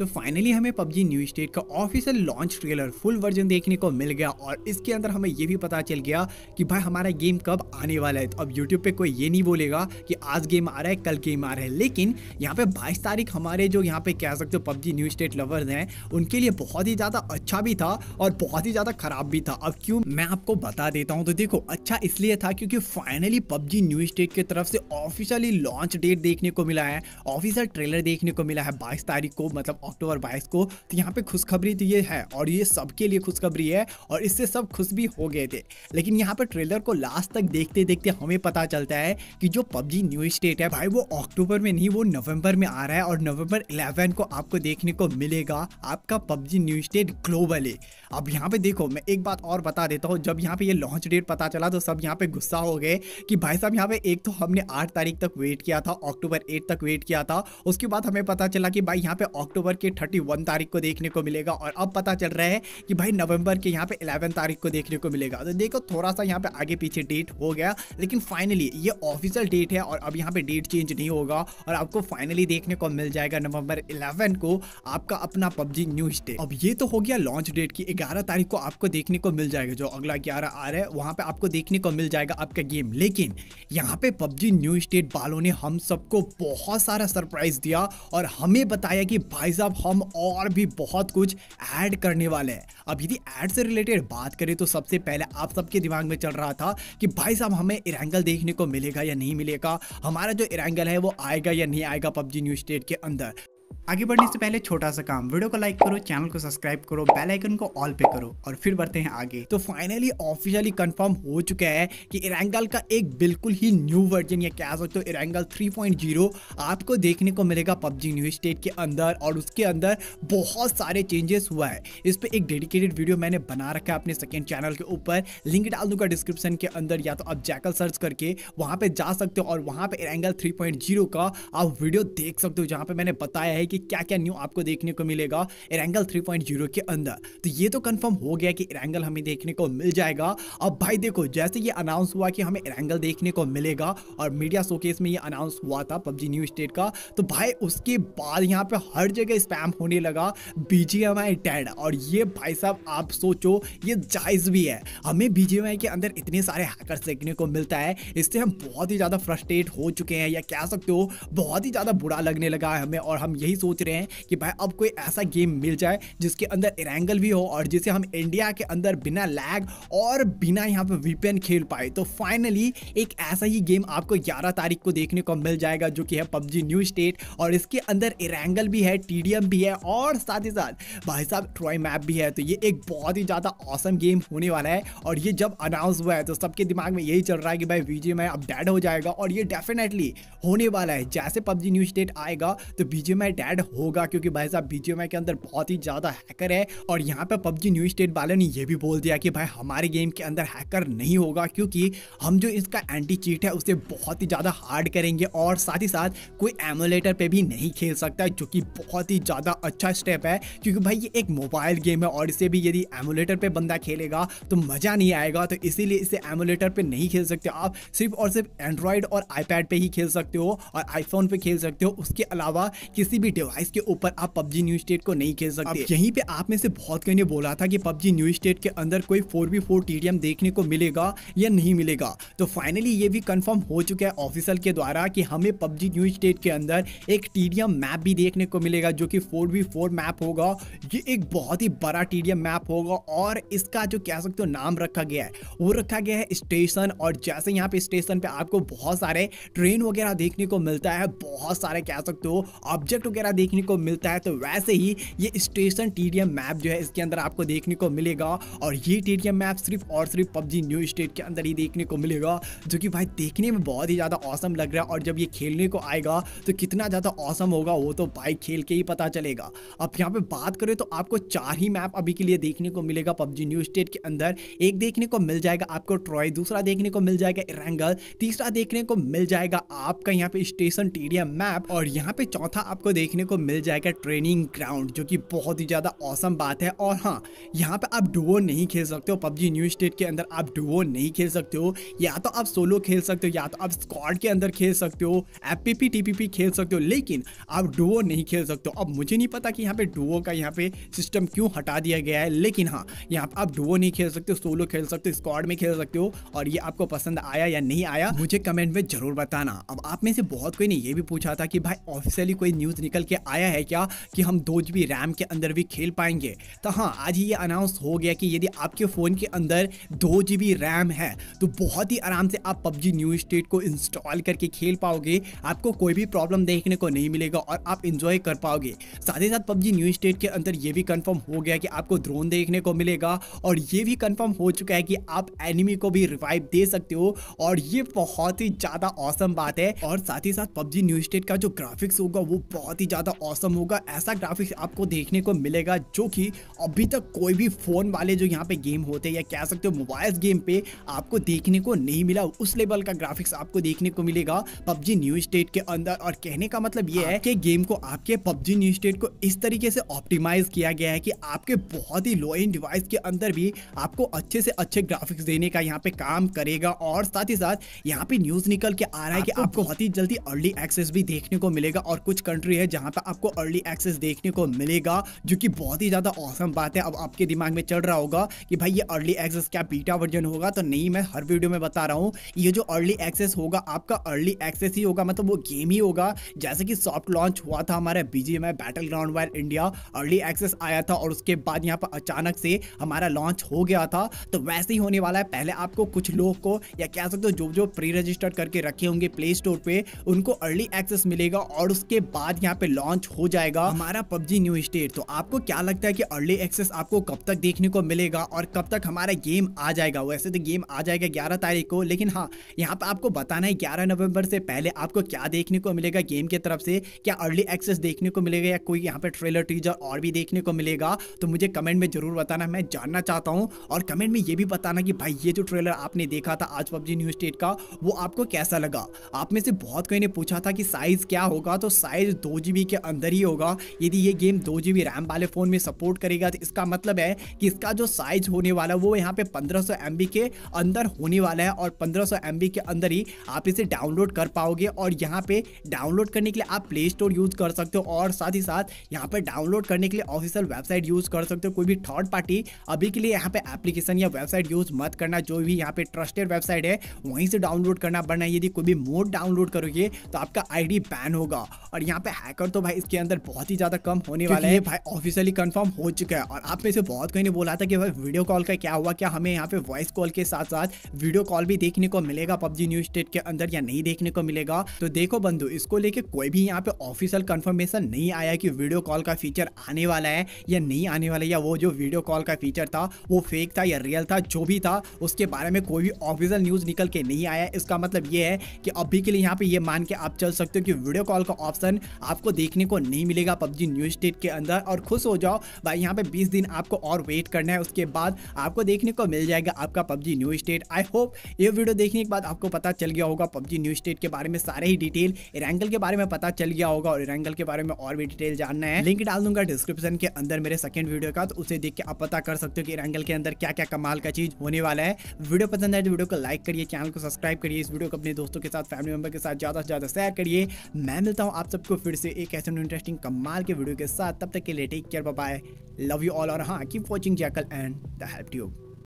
तो फाइनली हमें PUBG new state का official launch trailer full version देखने को मिल गया और इसके अंदर हमें ये भी पता चल गया कि भाई हमारा गेम कब आने वाला है तो अब यूट्यूब पे कोई ये नहीं बोलेगा कि आज गेम आ रहा है कल गेम आ रहा है लेकिन यहाँ पे बाईस तारीख हमारे जो यहाँ पे कह सकते हो पबजी न्यू स्टेट लवर्स हैं उनके लिए बहुत ही ज़्यादा अच्छा भी था और बहुत ही ज़्यादा खराब भी था अब क्यों मैं आपको बता देता हूँ तो देखो अच्छा इसलिए था क्योंकि फाइनली पबजी न्यू स्टेट की तरफ से ऑफिशियली लॉन्च डेट देखने को मिला है ऑफिशियल ट्रेलर देखने को मिला है बाईस तारीख को मतलब अक्टूबर बाईस को तो यहाँ पे खुशखबरी तो ये है और ये सबके लिए खुशखबरी है और इससे सब खुश भी हो गए थे लेकिन यहाँ पर ट्रेलर को लास्ट तक देखते देखते हमें पता चलता है कि जो पबजी न्यू स्टेट है भाई वो अक्टूबर में नहीं वो नवंबर में आ रहा है और नवम्बर इलेवन को आपको देखने को मिलेगा आपका पबजी न्यू स्टेट ग्लोबली अब यहाँ पे देखो मैं एक बात और बता देता हूँ जब यहाँ पे ये लॉन्च डेट पता चला तो सब यहाँ पे गुस्सा हो गए कि भाई साहब यहाँ पे एक तो हमने आठ तारीख तक वेट किया था अक्टूबर एट तक वेट किया था उसके बाद हमें पता चला कि भाई यहाँ पे अक्टूबर के 31 तारीख को देखने को मिलेगा और अब पता चल रहा है कि भाई नवंबर के यहाँ पे 11 तारीख को देखने को मिलेगा तो देखो थोड़ा सा यहाँ पे आगे पीछे डेट हो गया लेकिन फाइनली ये ऑफिशियल डेट है और अब यहाँ पे डेट चेंज नहीं होगा और आपको फाइनली देखने को मिल जाएगा नवंबर इलेवन को आपका अपना पबजी न्यू स्टे अब ये तो हो गया लॉन्च डेट की ग्यारह तारीख को आपको देखने को मिल जाएगा जो अगला ग्यारह आ रहा है वहां पर आपको देखने को मिल जाएगा आपका गेम लेकिन यहाँ पे पबजी न्यू स्टेट वालों ने हम सबको बहुत सारा सरप्राइज दिया और हमें बताया कि भाई साहब अब हम और भी बहुत कुछ ऐड करने वाले हैं अब यदि ऐड से रिलेटेड बात करें तो सबसे पहले आप सबके दिमाग में चल रहा था कि भाई साहब हमें इरेंगल देखने को मिलेगा या नहीं मिलेगा हमारा जो इरेंगल है वो आएगा या नहीं आएगा पबजी न्यू स्टेट के अंदर आगे बढ़ने से पहले छोटा सा काम वीडियो को लाइक करो चैनल को सब्सक्राइब करो बेल आइकन को ऑल पे करो और फिर बढ़ते हैं आगे तो फाइनली ऑफिशियली कंफर्म हो चुका है कि इरेंगल का एक बिल्कुल ही न्यू वर्जन या क्या सोचते हो इरेंगल 3.0 आपको देखने को मिलेगा पबजी न्यू स्टेट के अंदर और उसके अंदर बहुत सारे चेंजेस हुआ है इस पर एक डेडिकेटेड वीडियो मैंने बना रखा है अपने सेकेंड चैनल के ऊपर लिंक डाल दूंगा डिस्क्रिप्शन के अंदर या तो आप जैकल सर्च करके वहाँ पर जा सकते हो और वहाँ पर इरेंगल थ्री का आप वीडियो देख सकते हो जहाँ पर मैंने बताया है कि क्या क्या न्यू आपको देखने को मिलेगा एरेंगल 3.0 के अंदर तो ये तो कंफर्म हो गया कि एरेंगल हमें देखने को मिल जाएगा अब भाई देखो जैसे ये अनाउंस हुआ कि हमें एरेंगल देखने को मिलेगा और मीडिया शोकेस में ये अनाउंस हुआ था पबजी न्यू स्टेट का तो भाई उसके बाद यहाँ पे हर जगह स्पैम होने लगा बी जी और ये भाई साहब आप सोचो ये जायज भी है हमें बी के अंदर इतने सारे हैकर्स देखने को मिलता है इससे हम बहुत ही ज़्यादा फ्रस्ट्रेट हो चुके हैं या कह सकते हो बहुत ही ज़्यादा बुरा लगने लगा है हमें और हम यही सोच रहे हैं कि भाई अब कोई ऐसा गेम मिल जाए जिसके अंदर एरेंगल भी हो और जिसे हम इंडिया के अंदर बिना लैग और बिना यहाँ पर वीपीएन खेल पाए तो फाइनली एक ऐसा ही गेम आपको ग्यारह तारीख को देखने को मिल जाएगा जो कि है पबजी न्यू स्टेट और इसके अंदर एरेंगल भी है टी भी है और साथ ही साथ भाई साहब ट्रॉई मैप भी है तो ये एक बहुत ही ज़्यादा औसम गेम होने वाला है और ये जब अनाउंस हुआ है तो सबके दिमाग में यही चल रहा है कि भाई बीजे में अपडेट हो जाएगा और ये डेफिनेटली होने वाला है जैसे पबजी न्यू स्टेट आएगा तो बीजे में डेड ऐड होगा क्योंकि भाई साहब बीजीएमआई के अंदर बहुत ही ज़्यादा हैकर है और यहाँ पर पबजी न्यू स्टेट वाले ने यह भी बोल दिया कि भाई हमारे गेम के अंदर हैकर नहीं होगा क्योंकि हम जो इसका एंटी चीट है उसे बहुत ही ज़्यादा हार्ड करेंगे और साथ ही साथ कोई एमुलेटर पे भी नहीं खेल सकता जो कि बहुत ही ज़्यादा अच्छा स्टेप है क्योंकि भाई ये एक मोबाइल गेम है और इसे भी यदि एमुलेटर पे बंदा खेलेगा तो मज़ा नहीं आएगा तो इसीलिए इसे एमुलेटर पे नहीं खेल सकते आप सिर्फ और सिर्फ एंड्रॉयड और आईपैड पे ही खेल सकते हो और आईफोन पे खेल सकते हो उसके अलावा किसी भी डिवाइस के ऊपर आप पबजी न्यू स्टेट को नहीं खेल सकते यहीं पे आप में से बहुत कहीं ने बोला था कि पबजी न्यू स्टेट के अंदर कोई फोर बी फोर टीडीएम देखने को मिलेगा या नहीं मिलेगा तो फाइनली ये भी कंफर्म हो चुका है ऑफिसर के द्वारा कि हमें पबजी न्यू स्टेट के अंदर एक टीडीएम मैप भी देखने को मिलेगा जो कि फोर बी फोर मैप होगा ये एक बहुत ही बड़ा टीडीएम मैप होगा और इसका जो कह सकते हो नाम रखा गया है वो रखा गया है स्टेशन और जैसे यहाँ पे स्टेशन पे आपको बहुत सारे ट्रेन वगैरह देखने को मिलता है बहुत सारे कह सकते हो ऑब्जेक्ट वगैरह सारा देखने को मिलता है तो वैसे ही ये स्टेशन टीडीएम मैप जो है इसके अंदर आपको देखने को मिलेगा और ये टीडीएम मैप सिर्फ और सिर्फ पबजी न्यू स्टेट के अंदर ही देखने को मिलेगा जो कि भाई देखने में बहुत ही ज़्यादा औसम लग रहा है और जब ये खेलने को आएगा तो कितना ज़्यादा औसम होगा वो तो भाई खेल के ही पता चलेगा अब यहाँ पे बात करें तो आपको चार ही मैप अभी के लिए देखने को मिलेगा पबजी न्यू स्टेट के अंदर एक देखने को मिल जाएगा आपको ट्रॉय दूसरा देखने को मिल जाएगा इरेंगल तीसरा देखने को मिल जाएगा आपका यहाँ पे स्टेशन टीडीएम मैप और यहाँ पे चौथा आपको देखने देखने को मिल जाएगा ट्रेनिंग ग्राउंड जो कि बहुत ही ज़्यादा औसम बात है और हाँ यहाँ पर आप डुओ नहीं खेल सकते हो पबजी न्यू स्टेट के अंदर आप डुओ नहीं खेल सकते हो या तो आप सोलो खेल सकते हो या तो आप स्कॉड के अंदर खेल सकते हो एप पी टीपीपी खेल सकते हो लेकिन आप डुओ नहीं खेल सकते हो अब मुझे नहीं पता कि यहाँ पर डुओ का यहाँ पर सिस्टम क्यों हटा दिया गया है लेकिन हाँ यहाँ पर आप डुओ नहीं खेल सकते हो सोलो खेल सकते हो स्कॉड में खेल सकते हो और ये आपको पसंद आया या नहीं आया मुझे कमेंट में जरूर बताना अब आप में से बहुत कोई ने ये भी पूछा था कि भाई ऑफिशियली कोई न्यूज़ निकल के आया है क्या कि हम दो जी रैम के अंदर भी खेल पाएंगे तो हाँ आज ही ये अनाउंस हो गया कि यदि आपके फ़ोन के अंदर दो जी रैम है तो बहुत ही आराम से आप पबजी न्यू स्टेट को इंस्टॉल करके खेल पाओगे आपको कोई भी प्रॉब्लम देखने को नहीं मिलेगा और आप इंजॉय कर पाओगे साथ ही साथ पबजी न्यू स्टेट के अंदर ये भी कंफर्म हो गया कि आपको ड्रोन देखने को मिलेगा और ये भी कन्फर्म हो चुका है कि आप एनिमी को भी रिवाइव दे सकते हो और ये बहुत ही ज़्यादा औसम बात है और साथ ही साथ पबजी न्यू स्टेट का जो ग्राफिक्स होगा वो बहुत ही ज़्यादा ज़्यादा औसम होगा ऐसा ग्राफिक्स आपको देखने को मिलेगा जो कि अभी तक कोई भी फ़ोन वाले जो यहाँ पे गेम होते हैं या कह सकते हो मोबाइल गेम पे आपको देखने को नहीं मिला उस लेवल का ग्राफिक्स आपको देखने को मिलेगा पबजी न्यू स्टेट के अंदर और कहने का मतलब ये है हाँ। कि गेम को आपके पबजी न्यू स्टेट को इस तरीके से ऑप्टिमाइज किया गया है कि आपके बहुत ही लो इन डिवाइस के अंदर भी आपको अच्छे से अच्छे ग्राफिक्स देने का यहाँ पे काम करेगा और साथ ही साथ यहाँ पे न्यूज निकल के आ रहा है कि आपको बहुत ही जल्दी अर्ली एक्सेस भी देखने को मिलेगा और कुछ कंट्री है जहाँ यहाँ मतलब पे आपको अर्ली एक्सेस देखने को मिलेगा जो कि बहुत ही ज़्यादा औसम बात है अब आपके दिमाग में चल रहा होगा कि भाई ये अर्ली एक्सेस क्या बीटा वर्जन होगा तो नहीं मैं हर वीडियो में बता रहा हूँ ये जो अर्ली एक्सेस होगा आपका अर्ली एक्सेस ही होगा मतलब वो गेम ही होगा जैसे कि सॉफ्ट लॉन्च हुआ था हमारे बीजी में बैटल ग्राउंड वायर इंडिया अर्ली एक्सेस आया था और उसके बाद यहाँ पर अचानक से हमारा लॉन्च हो गया था तो वैसे ही होने वाला है पहले आपको कुछ लोग को या कह सकते हो जो जो प्री रजिस्टर्ड करके रखे होंगे प्ले स्टोर पे उनको अर्ली एक्सेस मिलेगा और उसके बाद यहाँ पे लॉन्च हो जाएगा हमारा पबजी न्यू स्टेट तो आपको क्या लगता है कि अर्ली एक्सेस आपको कब तक देखने को मिलेगा और कब तक हमारा गेम आ जाएगा वैसे तो गेम आ जाएगा ग्यारह तारीख को लेकिन हाँ यहाँ पे आपको बताना है ग्यारह नवंबर से पहले आपको क्या देखने को मिलेगा गेम की तरफ से क्या अर्ली एक्सेस देखने को मिलेगा या कोई यहाँ पे ट्रेलर टीजर और भी देखने को मिलेगा तो मुझे कमेंट में जरूर बताना मैं जानना चाहता हूँ और कमेंट में ये भी बताना कि भाई ये जो ट्रेलर आपने देखा था आज पबजी न्यू स्टेट का वो आपको कैसा लगा आप में से बहुत कहीं ने पूछा था कि साइज क्या होगा तो साइज दो जी के अंदर ही होगा यदि ये गेम दो जी रैम वाले फ़ोन में सपोर्ट करेगा तो इसका मतलब है कि इसका जो साइज होने वाला वो यहाँ पे पंद्रह सौ के अंदर होने वाला है और पंद्रह सौ के अंदर ही आप इसे डाउनलोड कर पाओगे और यहाँ पे डाउनलोड करने के लिए आप प्ले स्टोर यूज़ कर सकते हो और साथ ही साथ यहाँ पर डाउनलोड करने के लिए ऑफिशियल वेबसाइट यूज़ कर सकते हो कोई भी थर्ड पार्टी अभी के लिए यहाँ पे एप्लीकेशन या वेबसाइट यूज़ मत करना जो भी यहाँ पे ट्रस्टेड वेबसाइट है वहीं से डाउनलोड करना वरना यदि कोई भी मोड डाउनलोड करोगे तो आपका आईडी बैन होगा और यहाँ पे हैकर तो भाई इसके अंदर बहुत ही ज्यादा कम होने वाले हैं भाई ऑफिशियली कंफर्म हो चुका है और आप में से बहुत कहीं ने बोला था कि भाई वीडियो कॉल का क्या हुआ क्या हमें यहाँ पे वॉइस कॉल के साथ साथ वीडियो कॉल भी देखने को मिलेगा पबजी न्यू स्टेट के अंदर या नहीं देखने को मिलेगा तो देखो बंधु इसको लेके कोई भी यहाँ पे ऑफिशियल कन्फर्मेशन नहीं आया कि वीडियो कॉल का फीचर आने वाला है या नहीं आने वाला या वो जो वीडियो कॉल का फीचर था वो फेक था या रियल था जो भी था उसके बारे में कोई भी ऑफिशियल न्यूज़ निकल के नहीं आया इसका मतलब ये है कि अभी के लिए यहाँ पे ये मान के आप चल सकते हो कि वीडियो कॉल का ऑप्शन आपको देखने को नहीं मिलेगा पबजी न्यू स्टेट के अंदर और खुश हो जाओ भाई यहाँ पे 20 दिन आपको और वेट करना है उसके बाद आपको देखने को मिल जाएगा आपका PUBG new state I hope ये वीडियो देखने के बाद आपको पता चल गया होगा पबजी न्यू स्टेट के बारे में सारे ही डिटेल इरेंगल के बारे में पता चल गया होगा और इरेंगल के बारे में और भी डिटेल जानना है लिंक डाल दूंगा डिस्क्रिप्शन के अंदर मेरे सेकंड वीडियो का तो उसे देख के आप पता कर सकते हो कि इरेंगल के अंदर क्या क्या कमाल का चीज होने वाला है वीडियो पसंद आए तो वीडियो को लाइक करिए चैनल को सब्सक्राइब करिए इस वीडियो को अपने दोस्तों के साथ फैमिली मेंबर के साथ ज्यादा से ज्यादा शेयर करिए मैं मिलता हूँ आप सबको फिर से एक कैसे इंटरेस्टिंग कमाल के वीडियो के साथ तब तक के लिए take care bye love you all और हाँ keep watching jackal and the help tube